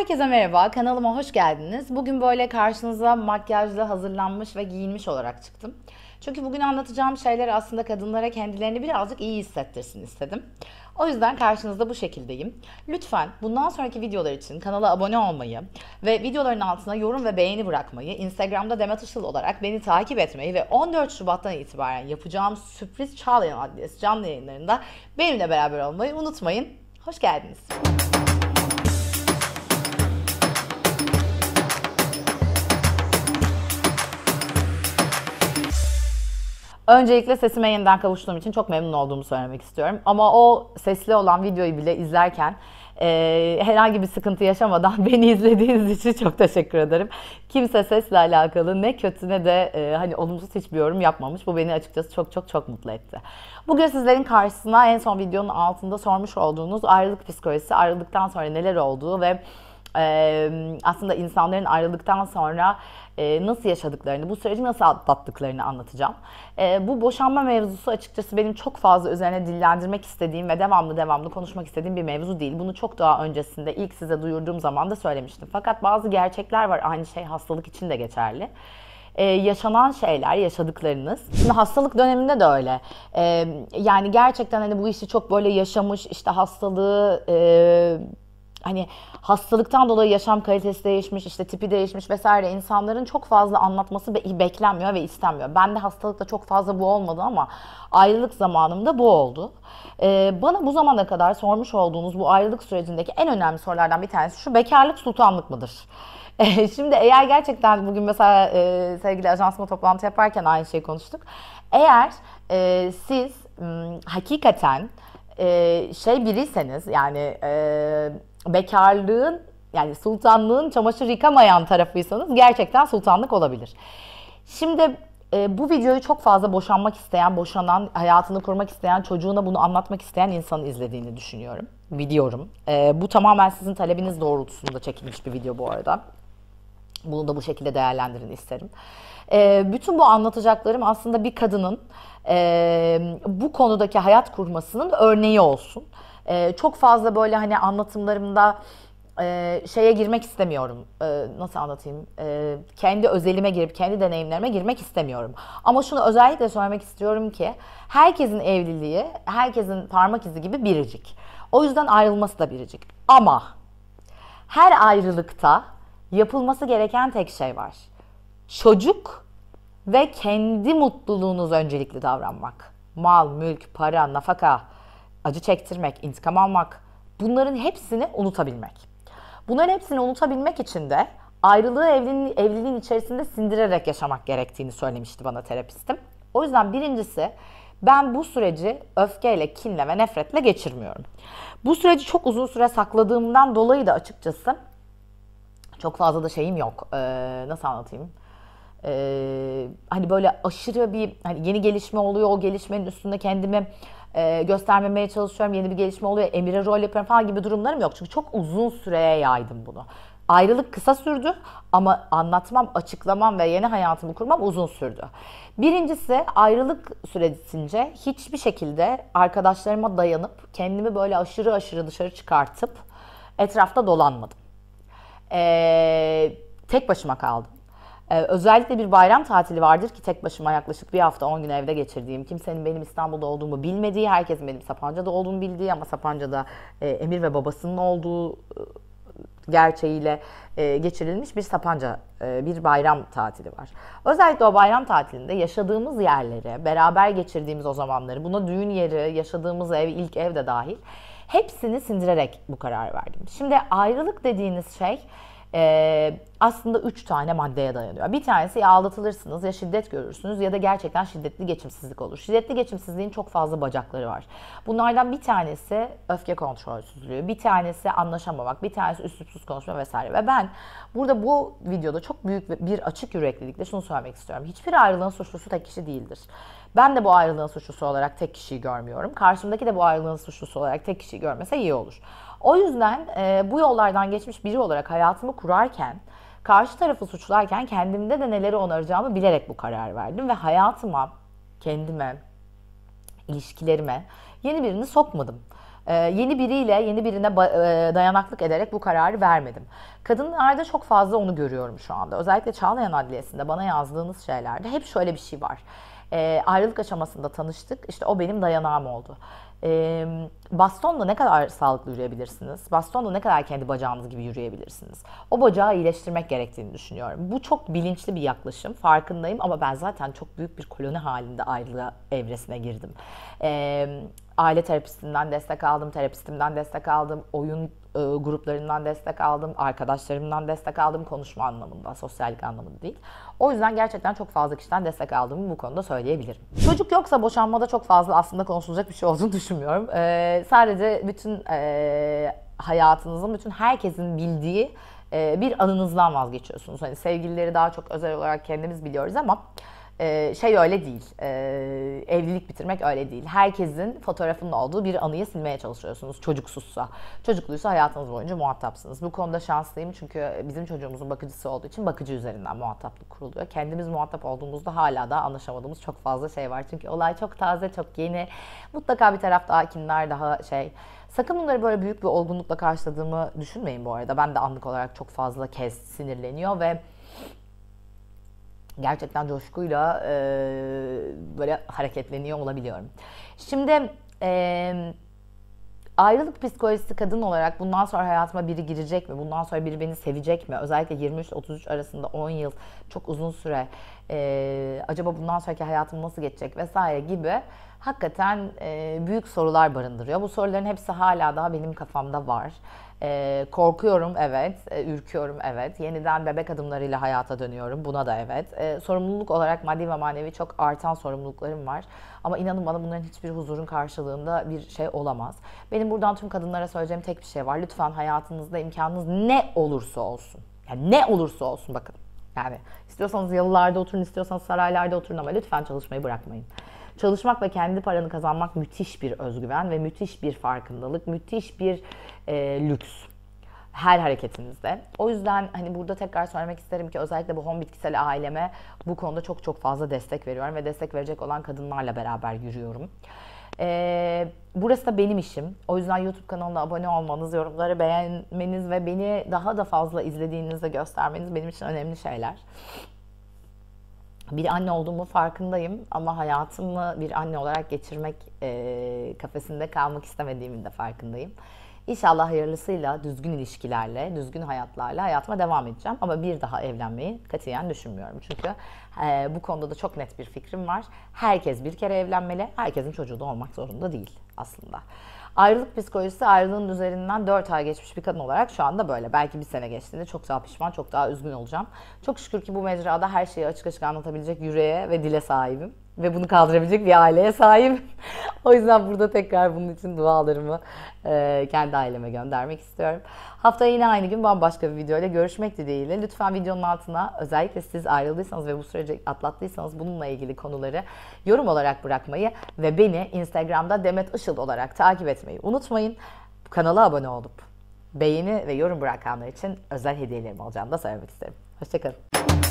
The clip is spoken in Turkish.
Herkese merhaba, kanalıma hoş geldiniz. Bugün böyle karşınıza makyajla hazırlanmış ve giyinmiş olarak çıktım. Çünkü bugün anlatacağım şeyler aslında kadınlara kendilerini birazcık iyi hissettirsin istedim. O yüzden karşınızda bu şekildeyim. Lütfen bundan sonraki videolar için kanala abone olmayı ve videoların altına yorum ve beğeni bırakmayı, Instagram'da Demet Işıl olarak beni takip etmeyi ve 14 Şubat'tan itibaren yapacağım sürpriz Çağlayan Adliyesi canlı yayınlarında benimle beraber olmayı unutmayın. Hoş geldiniz. Öncelikle sesime yeniden kavuştuğum için çok memnun olduğumu söylemek istiyorum. Ama o sesli olan videoyu bile izlerken e, herhangi bir sıkıntı yaşamadan beni izlediğiniz için çok teşekkür ederim. Kimse sesle alakalı ne kötü ne de e, hani olumsuz hiçbir yorum yapmamış. Bu beni açıkçası çok çok çok mutlu etti. Bugün sizlerin karşısına en son videonun altında sormuş olduğunuz ayrılık psikolojisi, ayrılıktan sonra neler olduğu ve e, aslında insanların ayrıldıktan sonra e, nasıl yaşadıklarını, bu süreci nasıl atlattıklarını anlatacağım. E, bu boşanma mevzusu açıkçası benim çok fazla üzerine dillendirmek istediğim ve devamlı devamlı konuşmak istediğim bir mevzu değil. Bunu çok daha öncesinde ilk size duyurduğum zaman da söylemiştim. Fakat bazı gerçekler var aynı şey hastalık için de geçerli ee, yaşanan şeyler, yaşadıklarınız. Şimdi hastalık döneminde de öyle. ee, yani gerçekten hani bu işi çok böyle yaşamış, işte hastalığı e, hani hastalıktan dolayı yaşam kalitesi değişmiş, işte tipi değişmiş vesaire insanların çok fazla anlatması beklenmiyor ve istenmiyor. Ben de hastalıkta çok fazla bu olmadı ama ayrılık zamanımda bu oldu. Ee, bana bu zamana kadar sormuş olduğunuz bu ayrılık sürecindeki en önemli sorulardan bir tanesi şu bekarlık sultanlık mıdır? Ee, şimdi eğer gerçekten bugün mesela e, sevgili ajansıma toplantı yaparken aynı şeyi konuştuk. Eğer e, siz m, hakikaten e, şey biriyseniz yani e, bekarlığın yani sultanlığın çamaşır yıkamayan tarafıysanız gerçekten sultanlık olabilir. Şimdi e, bu videoyu çok fazla boşanmak isteyen, boşanan, hayatını kurmak isteyen, çocuğuna bunu anlatmak isteyen insanı izlediğini düşünüyorum. Biliyorum. E, bu tamamen sizin talebiniz doğrultusunda çekilmiş bir video bu arada. Bunu da bu şekilde değerlendirin isterim. E, bütün bu anlatacaklarım aslında bir kadının e, bu konudaki hayat kurmasının örneği olsun. E, çok fazla böyle hani anlatımlarımda e, şeye girmek istemiyorum. E, nasıl anlatayım? E, kendi özelime girip kendi deneyimlerime girmek istemiyorum. Ama şunu özellikle söylemek istiyorum ki herkesin evliliği, herkesin parmak izi gibi biricik. O yüzden ayrılması da biricik. Ama her ayrılıkta yapılması gereken tek şey var. Çocuk ve kendi mutluluğunuz öncelikli davranmak. Mal, mülk, para, nafaka, acı çektirmek, intikam almak bunların hepsini unutabilmek. Bunların hepsini unutabilmek için de ayrılığı evliliğin, evliliğin içerisinde sindirerek yaşamak gerektiğini söylemişti bana terapistim. O yüzden birincisi ben bu süreci öfkeyle, kinle ve nefretle geçirmiyorum. Bu süreci çok uzun süre sakladığımdan dolayı da açıkçası çok fazla da şeyim yok. Ee, nasıl anlatayım? Ee, hani böyle aşırı bir hani yeni gelişme oluyor. O gelişmenin üstünde kendimi e, göstermemeye çalışıyorum. Yeni bir gelişme oluyor. Emir'e rol yapıyorum falan gibi durumlarım yok. Çünkü çok uzun süreye yaydım bunu. Ayrılık kısa sürdü ama anlatmam, açıklamam ve yeni hayatımı kurmam uzun sürdü. Birincisi ayrılık süresince hiçbir şekilde arkadaşlarıma dayanıp kendimi böyle aşırı aşırı dışarı çıkartıp etrafta dolanmadım. Ee, tek başıma kaldım. Ee, özellikle bir bayram tatili vardır ki tek başıma yaklaşık bir hafta 10 gün evde geçirdiğim, kimsenin benim İstanbul'da olduğumu bilmediği, herkesin benim Sapanca'da olduğumu bildiği ama Sapanca'da e, Emir ve babasının olduğu e, gerçeğiyle e, geçirilmiş bir Sapanca e, bir bayram tatili var. Özellikle o bayram tatilinde yaşadığımız yerleri, beraber geçirdiğimiz o zamanları, buna düğün yeri, yaşadığımız ev, ilk ev de dahil hepsini sindirerek bu karar verdim. Şimdi ayrılık dediğiniz şey e, aslında üç tane maddeye dayanıyor. Bir tanesi ya aldatılırsınız ya şiddet görürsünüz ya da gerçekten şiddetli geçimsizlik olur. Şiddetli geçimsizliğin çok fazla bacakları var. Bunlardan bir tanesi öfke kontrolsüzlüğü, bir tanesi anlaşamamak, bir tanesi üslupsuz konuşma vesaire. Ve ben burada bu videoda çok büyük bir açık yüreklilikle şunu söylemek istiyorum. Hiçbir ayrılığın suçlusu tek kişi değildir. Ben de bu ayrılığın suçlusu olarak tek kişiyi görmüyorum. Karşımdaki de bu ayrılığın suçlusu olarak tek kişiyi görmese iyi olur. O yüzden e, bu yollardan geçmiş biri olarak hayatımı kurarken, karşı tarafı suçlarken kendimde de neleri onaracağımı bilerek bu karar verdim ve hayatıma, kendime, ilişkilerime yeni birini sokmadım. Ee, yeni biriyle, yeni birine e, dayanaklık ederek bu kararı vermedim. Kadınlarda çok fazla onu görüyorum şu anda. Özellikle Çağlayan Adliyesi'nde bana yazdığınız şeylerde hep şöyle bir şey var. E, ayrılık aşamasında tanıştık. İşte o benim dayanağım oldu. E, bastonla ne kadar sağlıklı yürüyebilirsiniz? Bastonla ne kadar kendi bacağınız gibi yürüyebilirsiniz? O bacağı iyileştirmek gerektiğini düşünüyorum. Bu çok bilinçli bir yaklaşım. Farkındayım ama ben zaten çok büyük bir koloni halinde ayrılığa evresine girdim. E, aile terapistinden destek aldım, terapistimden destek aldım, oyun e, gruplarından destek aldım, arkadaşlarımdan destek aldım konuşma anlamında, sosyallik anlamında değil. O yüzden gerçekten çok fazla kişiden destek aldığımı bu konuda söyleyebilirim. Çocuk yoksa boşanmada çok fazla aslında konuşulacak bir şey olduğunu düşünmüyorum. Ee, sadece bütün e, hayatınızın, bütün herkesin bildiği e, bir anınızdan vazgeçiyorsunuz. Hani sevgilileri daha çok özel olarak kendimiz biliyoruz ama ee, şey öyle değil. Ee, evlilik bitirmek öyle değil. Herkesin fotoğrafının olduğu bir anıyı silmeye çalışıyorsunuz çocuksuzsa. Çocukluysa hayatınız boyunca muhatapsınız. Bu konuda şanslıyım çünkü bizim çocuğumuzun bakıcısı olduğu için bakıcı üzerinden muhataplık kuruluyor. Kendimiz muhatap olduğumuzda hala da anlaşamadığımız çok fazla şey var. Çünkü olay çok taze, çok yeni. Mutlaka bir taraftakiler daha şey Sakın bunları böyle büyük bir olgunlukla karşıladığımı düşünmeyin bu arada. Ben de anlık olarak çok fazla kez sinirleniyor ve gerçekten coşkuyla e, böyle hareketleniyor olabiliyorum. Şimdi e, ayrılık psikolojisi kadın olarak bundan sonra hayatıma biri girecek mi? Bundan sonra biri beni sevecek mi? Özellikle 23-33 arasında 10 yıl çok uzun süre. E, acaba bundan sonraki hayatım nasıl geçecek vesaire gibi hakikaten e, büyük sorular barındırıyor. Bu soruların hepsi hala daha benim kafamda var. E, korkuyorum evet, e, ürküyorum evet, yeniden bebek adımlarıyla hayata dönüyorum buna da evet. E, sorumluluk olarak maddi ve manevi çok artan sorumluluklarım var. Ama inanın bana bunların hiçbir huzurun karşılığında bir şey olamaz. Benim buradan tüm kadınlara söyleyeceğim tek bir şey var. Lütfen hayatınızda imkanınız ne olursa olsun. Yani ne olursa olsun bakın. Yani istiyorsanız yalılarda oturun, istiyorsanız saraylarda oturun ama lütfen çalışmayı bırakmayın. Çalışmak ve kendi paranı kazanmak müthiş bir özgüven ve müthiş bir farkındalık, müthiş bir e, lüks her hareketinizde. O yüzden hani burada tekrar söylemek isterim ki özellikle bu home bitkisel aileme bu konuda çok çok fazla destek veriyorum ve destek verecek olan kadınlarla beraber yürüyorum. Ee, burası da benim işim. O yüzden YouTube kanalına abone olmanız, yorumları beğenmeniz ve beni daha da fazla izlediğinizde göstermeniz benim için önemli şeyler bir anne olduğumu farkındayım ama hayatımı bir anne olarak geçirmek e, kafesinde kalmak istemediğimin de farkındayım. İnşallah hayırlısıyla, düzgün ilişkilerle, düzgün hayatlarla hayatıma devam edeceğim. Ama bir daha evlenmeyi katiyen düşünmüyorum. Çünkü e, bu konuda da çok net bir fikrim var. Herkes bir kere evlenmeli. Herkesin çocuğu da olmak zorunda değil aslında. Ayrılık psikolojisi ayrılığın üzerinden 4 ay geçmiş bir kadın olarak şu anda böyle. Belki bir sene geçtiğinde çok daha pişman, çok daha üzgün olacağım. Çok şükür ki bu mecrada her şeyi açık açık anlatabilecek yüreğe ve dile sahibim ve bunu kaldırabilecek bir aileye sahip. o yüzden burada tekrar bunun için dualarımı e, kendi aileme göndermek istiyorum. Haftaya yine aynı gün bambaşka bir video ile görüşmek dileğiyle. Lütfen videonun altına özellikle siz ayrıldıysanız ve bu süreci atlattıysanız bununla ilgili konuları yorum olarak bırakmayı ve beni Instagram'da Demet Işıl olarak takip etmeyi unutmayın. Kanala abone olup beğeni ve yorum bırakanlar için özel hediyelerim olacağını da söylemek isterim. Hoşçakalın.